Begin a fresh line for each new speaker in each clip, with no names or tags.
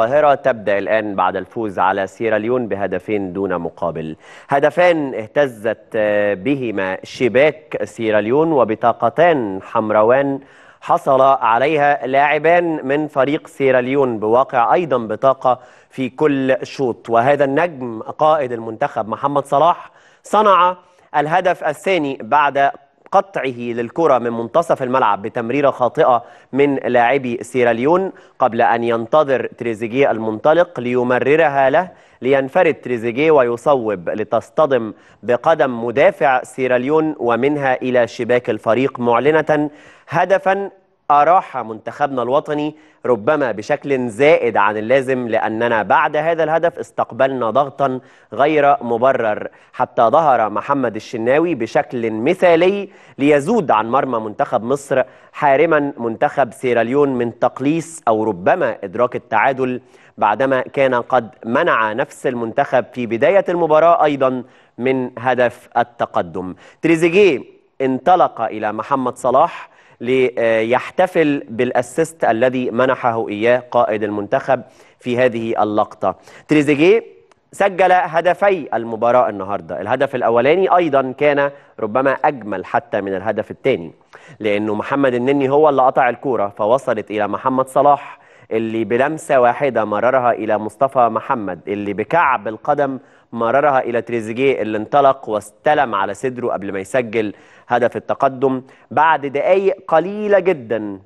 القاهرة تبدأ الآن بعد الفوز على سيراليون بهدفين دون مقابل هدفان اهتزت آه، بهما شباك سيراليون وبطاقتان حمروان حصل عليها لاعبان من فريق سيراليون بواقع أيضا بطاقة في كل شوط وهذا النجم قائد المنتخب محمد صلاح صنع الهدف الثاني بعد قطعه للكرة من منتصف الملعب بتمريرة خاطئة من لاعبي سيراليون قبل أن ينتظر تريزيجيه المنطلق ليمررها له لينفرد تريزيجيه ويصوب لتصطدم بقدم مدافع سيراليون ومنها إلى شباك الفريق معلنة هدفا أراح منتخبنا الوطني ربما بشكل زائد عن اللازم لأننا بعد هذا الهدف استقبلنا ضغطا غير مبرر حتى ظهر محمد الشناوي بشكل مثالي ليزود عن مرمى منتخب مصر حارما منتخب سيراليون من تقليص أو ربما إدراك التعادل بعدما كان قد منع نفس المنتخب في بداية المباراة أيضا من هدف التقدم تريزيجيه انطلق إلى محمد صلاح ليحتفل بالاسيست الذي منحه اياه قائد المنتخب في هذه اللقطه تريزيجيه سجل هدفي المباراة النهاردة الهدف الأولاني أيضا كان ربما أجمل حتى من الهدف الثاني لأنه محمد النني هو اللي قطع الكورة فوصلت إلى محمد صلاح اللي بلمسة واحدة مررها إلى مصطفى محمد اللي بكعب القدم مررها إلى تريزيجيه اللي انطلق واستلم على صدره قبل ما يسجل هدف التقدم بعد دقايق قليلة جدا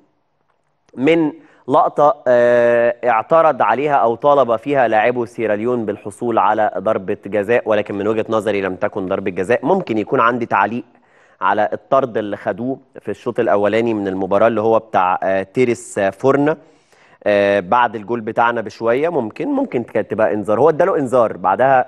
من لقطة آه، اعترض عليها أو طالب فيها لاعبو سيراليون بالحصول على ضربة جزاء ولكن من وجهة نظري لم تكن ضربة جزاء ممكن يكون عندي تعليق على الطرد اللي خدوه في الشوط الأولاني من المباراة اللي هو بتاع آه، تيرس فورنا آه، بعد الجول بتاعنا بشوية ممكن ممكن كانت تبقى إنذار هو اداله إنذار بعدها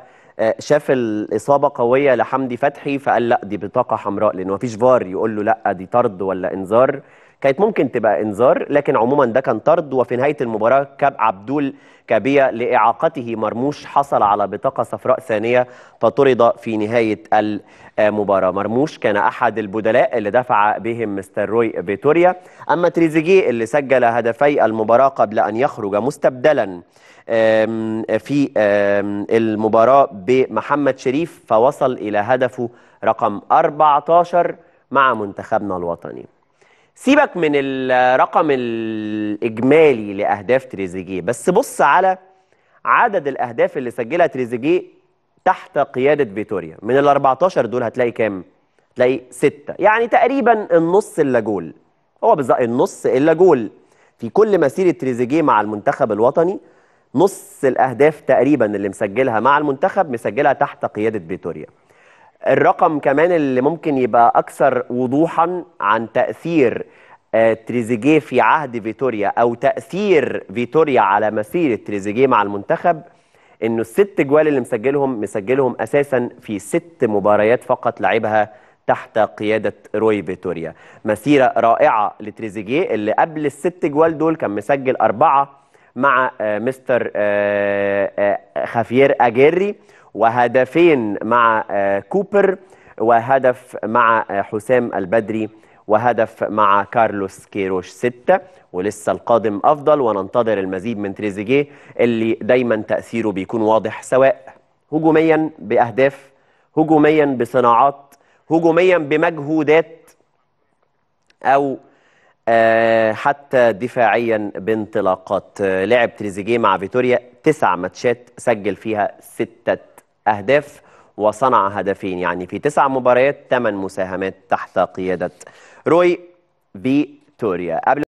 شاف الاصابه قويه لحمدي فتحي فقال لا دي بطاقه حمراء لان مفيش فار يقول له لا دي طرد ولا انذار كانت ممكن تبقى انذار لكن عموما ده كان طرد وفي نهايه المباراه كاب عبدول كابيه لاعاقته مرموش حصل على بطاقه صفراء ثانيه فطرد في نهايه المباراه مرموش كان احد البدلاء اللي دفع بهم مستر روي فيتوريا اما تريزيجيه اللي سجل هدفي المباراه قبل ان يخرج مستبدلا في المباراه بمحمد شريف فوصل الى هدفه رقم 14 مع منتخبنا الوطني سيبك من الرقم الإجمالي لأهداف تريزيجيه بس بص على عدد الأهداف اللي سجلها تريزيجيه تحت قيادة فيتوريا من ال 14 دول هتلاقي كام؟ هتلاقي ستة يعني تقريبا النص إلا جول هو بالظبط النص إلا جول في كل مسيرة تريزيجيه مع المنتخب الوطني نص الأهداف تقريبا اللي مسجلها مع المنتخب مسجلها تحت قيادة فيتوريا الرقم كمان اللي ممكن يبقى اكثر وضوحا عن تاثير آه، تريزيجيه في عهد فيتوريا او تاثير فيتوريا على مسيره تريزيجيه مع المنتخب انه الست جوال اللي مسجلهم مسجلهم اساسا في ست مباريات فقط لعبها تحت قياده روي فيتوريا مسيره رائعه لتريزيجيه اللي قبل الست جوال دول كان مسجل اربعه مع آه، مستر آه، آه، خافير اجيري وهدفين مع كوبر وهدف مع حسام البدري وهدف مع كارلوس كيروش ستة ولسه القادم أفضل وننتظر المزيد من تريزيجيه اللي دايما تأثيره بيكون واضح سواء هجوميا بأهداف هجوميا بصناعات هجوميا بمجهودات أو آه، حتى دفاعيا بانطلاقات آه، لعب تريزيجيه مع فيتوريا تسع ماتشات سجل فيها ستة أهداف وصنع هدفين يعني في تسع مباريات ثمان مساهمات تحت قيادة روي فيتوريا قبل